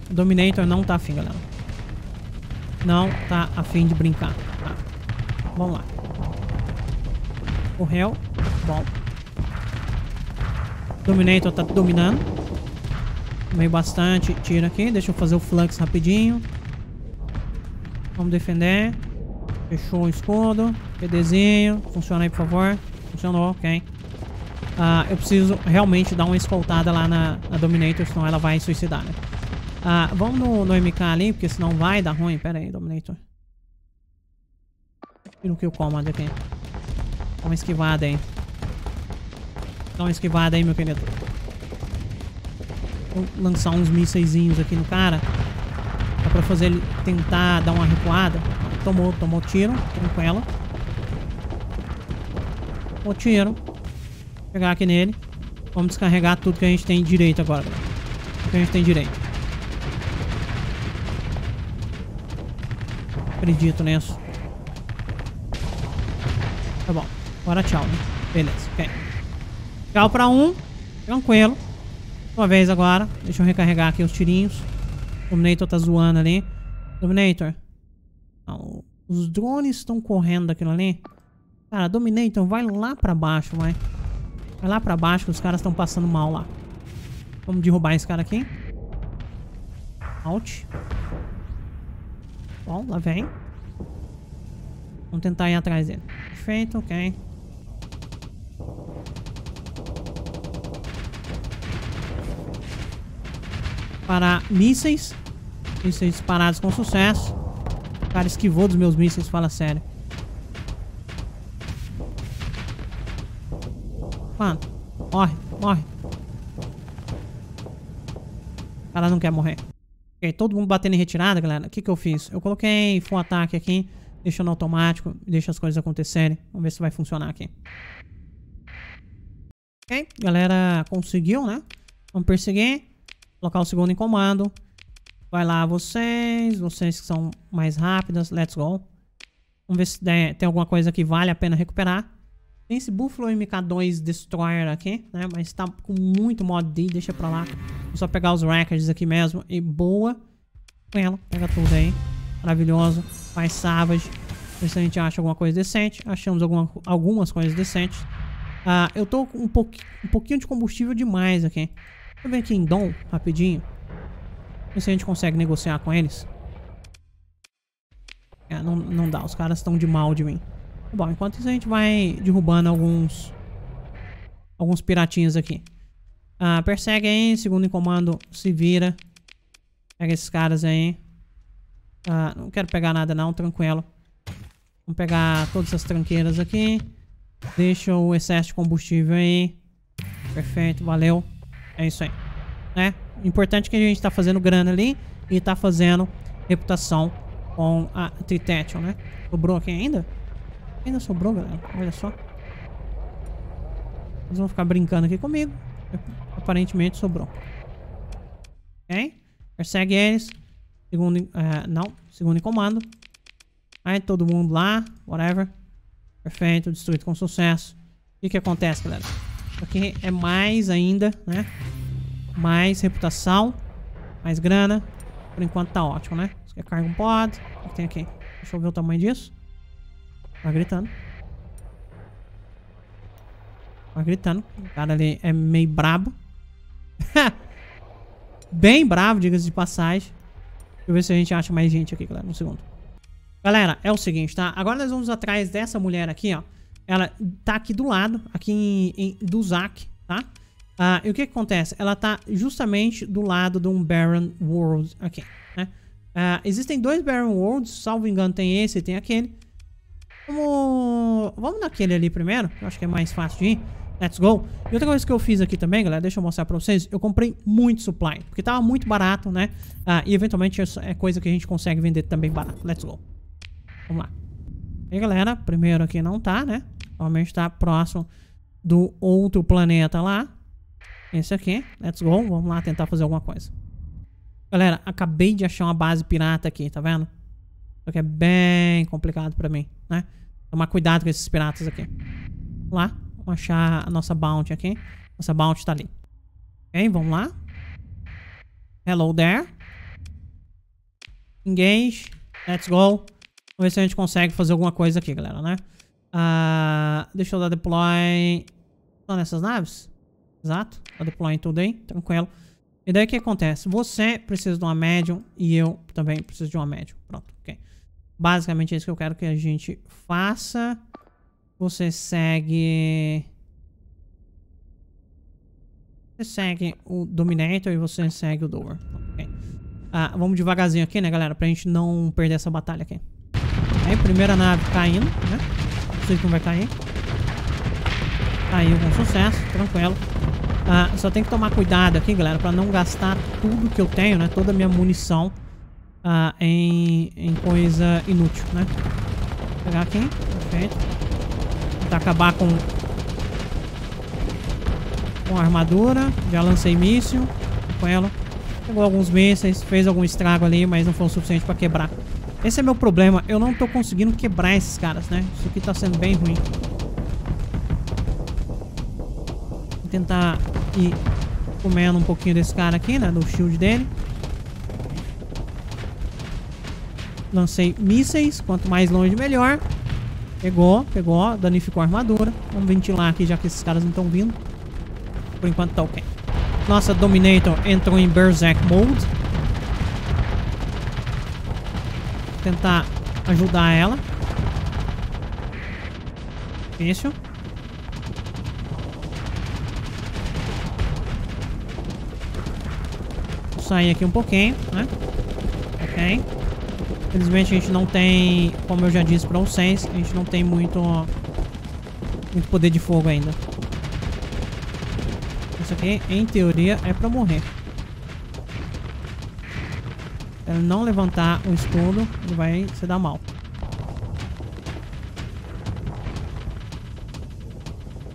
Dominator não tá afim, galera não tá afim de brincar. Tá. Vamos lá. Correu. Bom. Dominator tá dominando. Tomei bastante tiro aqui. Deixa eu fazer o flanks rapidinho. Vamos defender. Fechou o escudo. PDzinho. Funciona aí, por favor. Funcionou, ok. Ah, eu preciso realmente dar uma escoltada lá na, na Dominator, senão ela vai suicidar, né? Ah, vamos no, no MK ali, porque senão vai dar ruim. Pera aí, Dominator. Tira o Kill Command aqui. Dá uma esquivada aí. Dá uma esquivada aí, meu querido. Vou lançar uns mísseis aqui no cara. Dá pra fazer ele tentar dar uma recuada. Tomou, tomou tiro. Tranquilo. Tomou tiro. Vou pegar aqui nele. Vamos descarregar tudo que a gente tem direito agora. Tudo que a gente tem direito. acredito nisso. Tá bom. Agora tchau, né? Beleza, ok. Tchau pra um. Tranquilo. Uma vez agora. Deixa eu recarregar aqui os tirinhos. O Dominator tá zoando ali. Dominator. Não, os drones estão correndo aquilo ali. Cara, Dominator, vai lá pra baixo, vai. Vai lá pra baixo que os caras estão passando mal lá. Vamos derrubar esse cara aqui. Out. Bom, lá vem. Vamos tentar ir atrás dele. Perfeito, ok. Parar mísseis. Mísseis disparados com sucesso. O cara esquivou dos meus mísseis, fala sério. Mano, morre, morre. O cara não quer morrer todo mundo batendo em retirada, galera. O que que eu fiz? Eu coloquei full ataque aqui, deixando automático, deixa as coisas acontecerem. Vamos ver se vai funcionar aqui. Ok, galera conseguiu, né? Vamos perseguir. Colocar o segundo em comando. Vai lá vocês, vocês que são mais rápidas. Let's go. Vamos ver se tem alguma coisa que vale a pena recuperar. Tem esse Buffalo MK2 Destroyer aqui, né? Mas tá com muito mod D, deixa pra lá. Vou só pegar os records aqui mesmo. E boa. Com ela, pega tudo aí. Maravilhoso. Faz Savage. Ver se a gente acha alguma coisa decente. Achamos alguma, algumas coisas decentes. Ah, eu tô com um, um pouquinho de combustível demais aqui. Deixa eu ver aqui em Dom, rapidinho. Ver se a gente consegue negociar com eles. É, não, não dá. Os caras estão de mal de mim. Bom, enquanto isso a gente vai derrubando alguns... Alguns piratinhas aqui. Ah, persegue aí. Segundo em comando, se vira. Pega esses caras aí. Ah, não quero pegar nada não, tranquilo. Vamos pegar todas essas tranqueiras aqui. Deixa o excesso de combustível aí. Perfeito, valeu. É isso aí. Né? Importante que a gente tá fazendo grana ali e tá fazendo reputação com a Tritetion, né? Sobrou aqui ainda? Ainda sobrou, galera. Olha só. Eles vão ficar brincando aqui comigo. Aparentemente sobrou. Ok? Persegue eles. Segundo... Uh, não. Segundo em comando. Aí todo mundo lá. Whatever. Perfeito. Destruído com sucesso. O que que acontece, galera? Isso aqui é mais ainda, né? Mais reputação. Mais grana. Por enquanto tá ótimo, né? Isso aqui é cargo pod. O que tem aqui? Deixa eu ver o tamanho disso. Tá gritando. Tá gritando. O cara ali é meio brabo. *laughs* Bem bravo, diga-se de passagem. Deixa eu ver se a gente acha mais gente aqui, galera. Um segundo. Galera, é o seguinte, tá? Agora nós vamos atrás dessa mulher aqui, ó. Ela tá aqui do lado, aqui em, em, do Zack, tá? Ah, e o que, que acontece? Ela tá justamente do lado de um Baron World aqui, né? Ah, existem dois Baron Worlds, salvo engano tem esse e tem aquele. Vamos... Vamos naquele ali primeiro, eu acho que é mais fácil de ir. Let's go. E outra coisa que eu fiz aqui também, galera, deixa eu mostrar pra vocês. Eu comprei muito supply, porque tava muito barato, né? Ah, e eventualmente é coisa que a gente consegue vender também barato. Let's go. Vamos lá. E galera, primeiro aqui não tá, né? Normalmente tá próximo do outro planeta lá. Esse aqui. Let's go. Vamos lá tentar fazer alguma coisa. Galera, acabei de achar uma base pirata aqui, tá vendo? O que é bem complicado pra mim, né? Tomar cuidado com esses piratas aqui. Vamos lá. Vamos achar a nossa bounty aqui. Nossa bounty tá ali. Ok, vamos lá. Hello there. Engage. Let's go. Vamos ver se a gente consegue fazer alguma coisa aqui, galera, né? Uh, deixa eu dar deploy... Só tá nessas naves? Exato. Dar tá deploy em tudo aí. Tranquilo. E daí o que acontece? Você precisa de uma médium e eu também preciso de uma médium. Pronto. Basicamente é isso que eu quero que a gente faça. Você segue... Você segue o Dominator e você segue o door Okay. Ah, vamos devagarzinho aqui, né, galera? Pra gente não perder essa batalha aqui. Aí, primeira nave caindo, né? Não sei como vai cair. Caiu com sucesso, tranquilo. Ah, só tem que tomar cuidado aqui, galera, pra não gastar tudo que eu tenho, né? Toda a minha munição ah, em, em coisa inútil, né? Vou pegar aqui, perfeito. Tentar acabar com, com a armadura. Já lancei míssil com ela. Pegou alguns mísseis, fez algum estrago ali, mas não foi o suficiente pra quebrar. Esse é meu problema, eu não tô conseguindo quebrar esses caras, né? Isso aqui tá sendo bem ruim. Vou tentar ir comendo um pouquinho desse cara aqui, né? Do shield dele. Lancei mísseis. Quanto mais longe, melhor. Pegou, pegou. Danificou a armadura. Vamos ventilar aqui, já que esses caras não estão vindo. Por enquanto tá ok. Nossa Dominator entrou em Berserk Mode. Tentar ajudar ela. Difícil. Vou sair aqui um pouquinho, né? Ok. Infelizmente a gente não tem, como eu já disse para o Sense, a gente não tem muito, muito poder de fogo ainda. Isso aqui, em teoria, é para morrer. Se ele não levantar o escudo, ele vai se dar mal.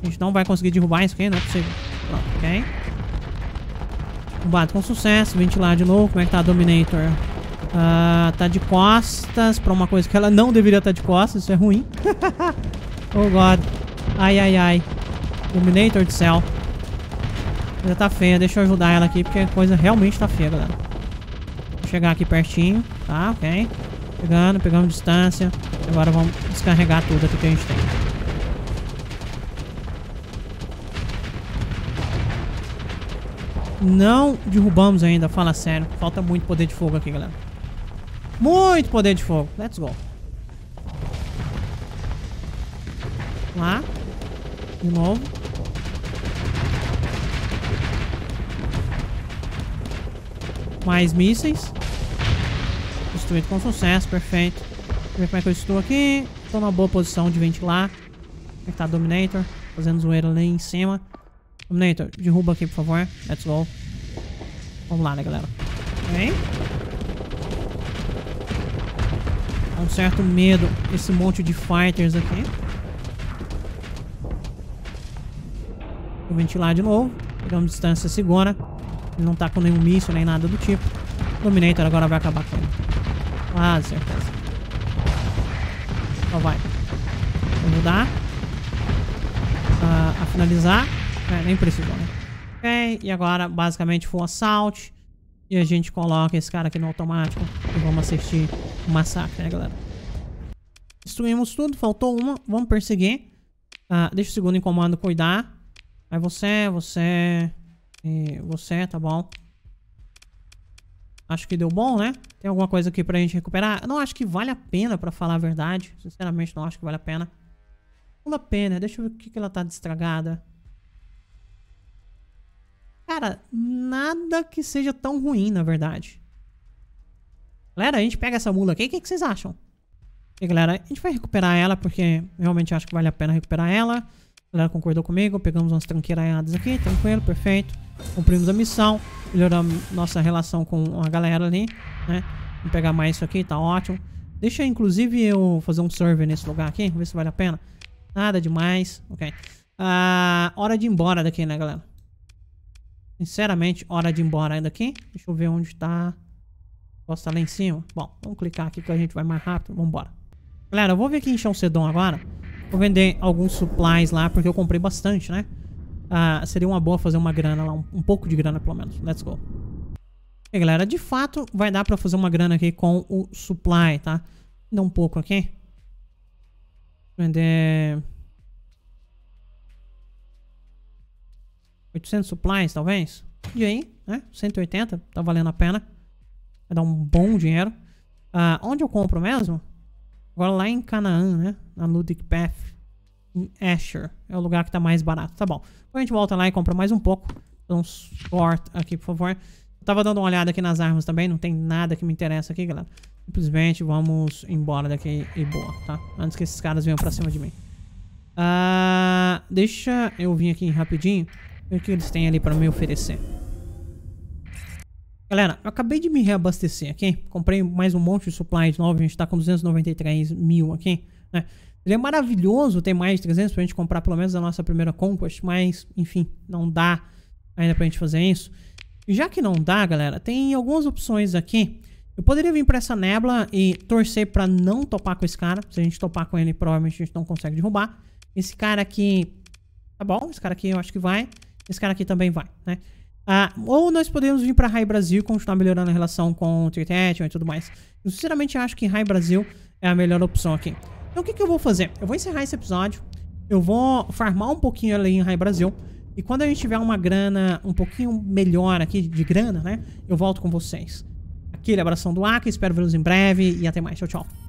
A gente não vai conseguir derrubar isso aqui, não é possível. Pronto, ok. Combate com sucesso, ventilar de novo. Como é que tá a Dominator? Ah, tá de costas pra uma coisa que ela não deveria estar tá de costas. Isso é ruim. *laughs* oh, God. Ai, ai, ai. Illuminator de céu. Coisa tá feia. Deixa eu ajudar ela aqui, porque a coisa realmente tá feia, galera. Vou chegar aqui pertinho. Tá, ok. Pegando, pegando distância. Agora vamos descarregar tudo aqui que a gente tem. Não derrubamos ainda, fala sério. Falta muito poder de fogo aqui, galera. Muito poder de fogo. Let's go. Lá. De novo. Mais mísseis. Destruído com sucesso, perfeito. Deixa eu ver como é que eu estou aqui. Estou numa boa posição de ventilar. que tá Dominator. Fazendo zoeira ali em cima. Dominator, derruba aqui, por favor. Let's go. Vamos lá, né, galera. Vem. Okay. um certo medo esse monte de fighters aqui. Vou ventilar de novo. Pegamos distância segura. Ele não tá com nenhum míssil nem nada do tipo. Dominator agora vai acabar com ele. Quase ah, certeza. Só então vai. Vou mudar. Uh, a finalizar. É, nem precisou, né? Ok, e agora basicamente full assault. E a gente coloca esse cara aqui no automático. E vamos assistir massacre, né, galera? Destruímos tudo, faltou uma. Vamos perseguir. Ah, deixa o segundo em comando cuidar. Aí você, você... E você, tá bom. Acho que deu bom, né? Tem alguma coisa aqui pra gente recuperar? Eu não acho que vale a pena, pra falar a verdade. Sinceramente, não acho que vale a pena. vale a pena. Deixa eu ver o que, que ela tá destragada. Cara, nada que seja tão ruim, na verdade. Galera, a gente pega essa mula aqui, o que, que vocês acham? E galera, a gente vai recuperar ela porque realmente acho que vale a pena recuperar ela. A galera concordou comigo, pegamos umas tranqueiraiadas aqui, tranquilo, perfeito. Cumprimos a missão, melhoramos nossa relação com a galera ali, né? Vamos pegar mais isso aqui, tá ótimo. Deixa, inclusive, eu fazer um server nesse lugar aqui, ver se vale a pena. Nada demais, ok. Ah, hora de ir embora daqui, né, galera? Sinceramente, hora de ir embora daqui. Deixa eu ver onde tá... Posso estar lá em cima? Bom, vamos clicar aqui que a gente vai mais rápido. Vamos embora, Galera, eu vou ver aqui em Chalcedon agora. Vou vender alguns supplies lá, porque eu comprei bastante, né? Ah, seria uma boa fazer uma grana lá, um, um pouco de grana pelo menos. Let's go. E aí, galera, de fato vai dar pra fazer uma grana aqui com o supply, tá? Dá um pouco aqui. Vender... 800 supplies, talvez? E aí, né? 180, tá valendo a pena. Vai dar um bom dinheiro. Uh, onde eu compro mesmo? Agora lá em Canaã, né? Na Ludic Path. Em Asher. É o lugar que tá mais barato. Tá bom. Depois a gente volta lá e compra mais um pouco. Dá um sort aqui, por favor. Eu tava dando uma olhada aqui nas armas também. Não tem nada que me interessa aqui, galera. Simplesmente vamos embora daqui e boa, tá? Antes que esses caras venham pra cima de mim. Uh, deixa eu vir aqui rapidinho. Ver o que eles têm ali pra me oferecer. Galera, eu acabei de me reabastecer aqui. Comprei mais um monte de supplies novos. A gente tá com 293 mil aqui, né? Seria maravilhoso ter mais de 300 pra gente comprar pelo menos a nossa primeira Conquest, mas, enfim, não dá ainda pra gente fazer isso. já que não dá, galera, tem algumas opções aqui. Eu poderia vir pra essa Nebla e torcer pra não topar com esse cara. Se a gente topar com ele, provavelmente a gente não consegue derrubar. Esse cara aqui... Tá bom, esse cara aqui eu acho que vai. Esse cara aqui também vai, né? Ah, ou nós podemos vir para High Brasil e continuar melhorando a relação com o Tritetion e tudo mais. Eu sinceramente acho que High Brasil é a melhor opção aqui. Então o que, que eu vou fazer? Eu vou encerrar esse episódio. Eu vou farmar um pouquinho ali em High Brasil. E quando a gente tiver uma grana um pouquinho melhor aqui de grana, né? Eu volto com vocês. Aquele abração do Aka, espero vê-los em breve e até mais. Tchau, tchau.